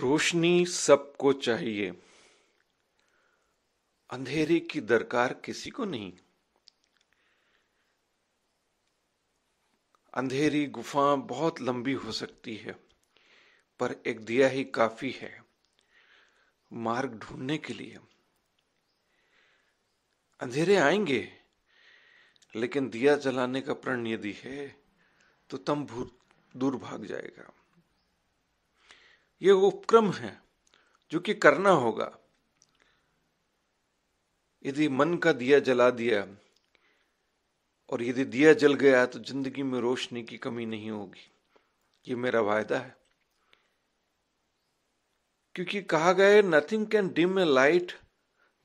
रोशनी सबको चाहिए अंधेरे की दरकार किसी को नहीं अंधेरी गुफा बहुत लंबी हो सकती है पर एक दिया ही काफी है मार्ग ढूंढने के लिए अंधेरे आएंगे लेकिन दिया जलाने का प्रण यदि है तो तम दूर भाग जाएगा ये उपक्रम है जो कि करना होगा यदि मन का दिया जला दिया और यदि दिया जल गया तो जिंदगी में रोशनी की कमी नहीं होगी ये मेरा वायदा है क्योंकि कहा गया है nothing can dim a light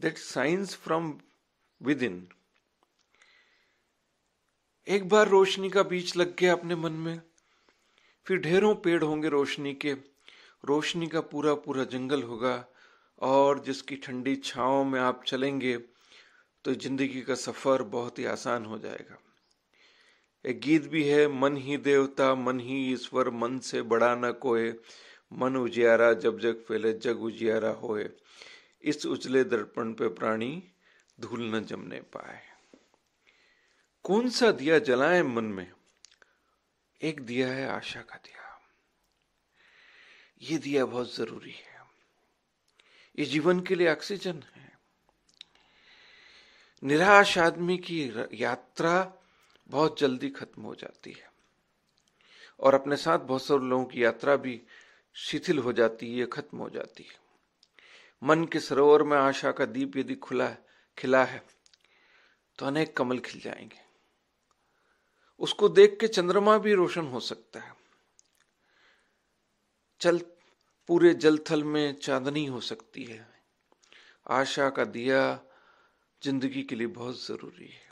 that shines from within एक बार रोशनी का बीज लग गया अपने मन में फिर ढेरों पेड़ होंगे रोशनी के रोशनी का पूरा पूरा जंगल होगा और जिसकी ठंडी छाओं में आप चलेंगे तो जिंदगी का सफ़र बहुत ही आसान हो जाएगा एक गीत भी है मन ही देवता मन ही ईश्वर मन से बड़ा न कोय मन उजियारा जब जग फैले जग उजियारा होए इस उजले दर्पण पे प्राणी धूल न जमने पाए कौन सा दिया जलाएं मन में एक दिया है आशा का दिया ये दिया बहुत जरूरी है ये जीवन के लिए ऑक्सीजन है निराश आदमी की यात्रा बहुत जल्दी खत्म हो जाती है और अपने साथ बहुत सारे लोगों की यात्रा भी शिथिल हो जाती है खत्म हो जाती है मन के सरोवर में आशा का दीप यदि खुला खिला है तो अनेक कमल खिल जाएंगे उसको देख के चंद्रमा भी रोशन हो सकता है चल पूरे जलथल में चांदनी हो सकती है आशा का दिया जिंदगी के लिए बहुत जरूरी है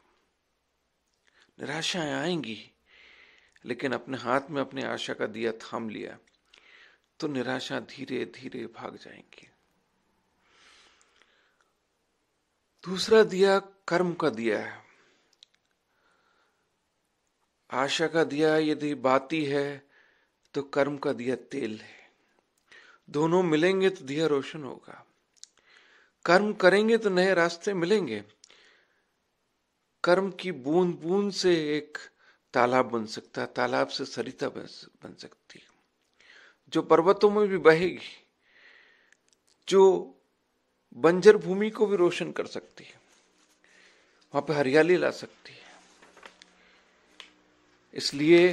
निराशाएं आएंगी लेकिन अपने हाथ में अपने आशा का दिया थाम लिया तो निराशा धीरे धीरे भाग जाएंगी दूसरा दिया कर्म का दिया है आशा का दिया यदि बाती है तो कर्म का दिया तेल है दोनों मिलेंगे तो दिया रोशन होगा कर्म करेंगे तो नए रास्ते मिलेंगे कर्म की बूंद बूंद से एक तालाब बन सकता तालाब से सरिता बन सकती जो पर्वतों में भी बहेगी जो बंजर भूमि को भी रोशन कर सकती है वहां पे हरियाली ला सकती है इसलिए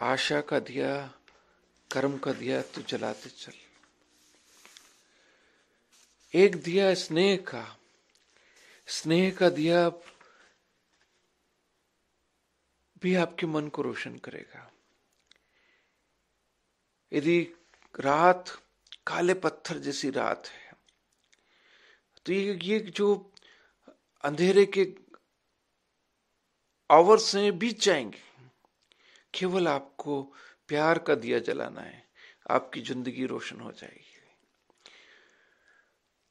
आशा का दिया कर्म का दिया तू जलाते चल एक दिया स्नेह का स्नेह का दिया भी आपके मन को रोशन करेगा यदि रात काले पत्थर जैसी रात है तो ये ये जो अंधेरे के आवर्स हैं बीत जाएंगे केवल आपको प्यार का दिया जलाना है आपकी जिंदगी रोशन हो जाएगी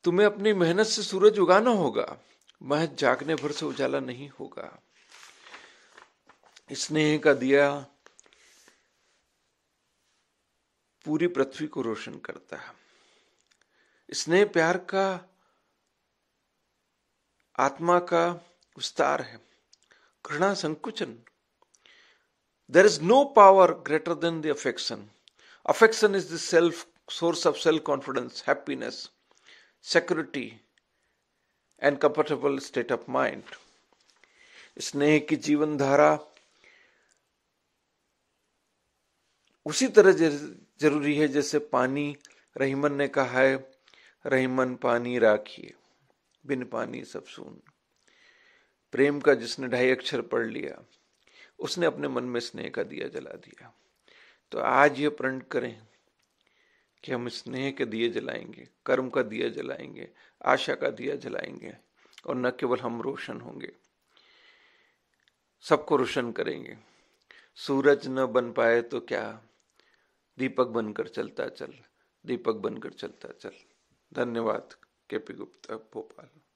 तुम्हें अपनी मेहनत से सूरज उगाना होगा महज जागने भर से उजाला नहीं होगा स्नेह का दिया पूरी पृथ्वी को रोशन करता है स्नेह प्यार का आत्मा का विस्तार है घृणा संकुचन There is no power greater than the affection. Affection is the self source of self confidence, happiness, security, and comfortable state of mind. स्नेह की जीवन धारा उसी तरह जरूरी है जैसे पानी रहीमन ने कहा है रहीमन पानी राखिए बिन पानी सब सुन प्रेम का जिसने ढाई अक्षर पढ़ लिया उसने अपने मन में स्नेह का दिया जला दिया तो आज ये प्रण करें कि हम स्नेह के दिए जलाएंगे कर्म का दिया जलाएंगे आशा का दिया जलाएंगे और न केवल हम रोशन होंगे सबको रोशन करेंगे सूरज न बन पाए तो क्या दीपक बनकर चलता चल दीपक बनकर चलता चल धन्यवाद केपी गुप्ता भोपाल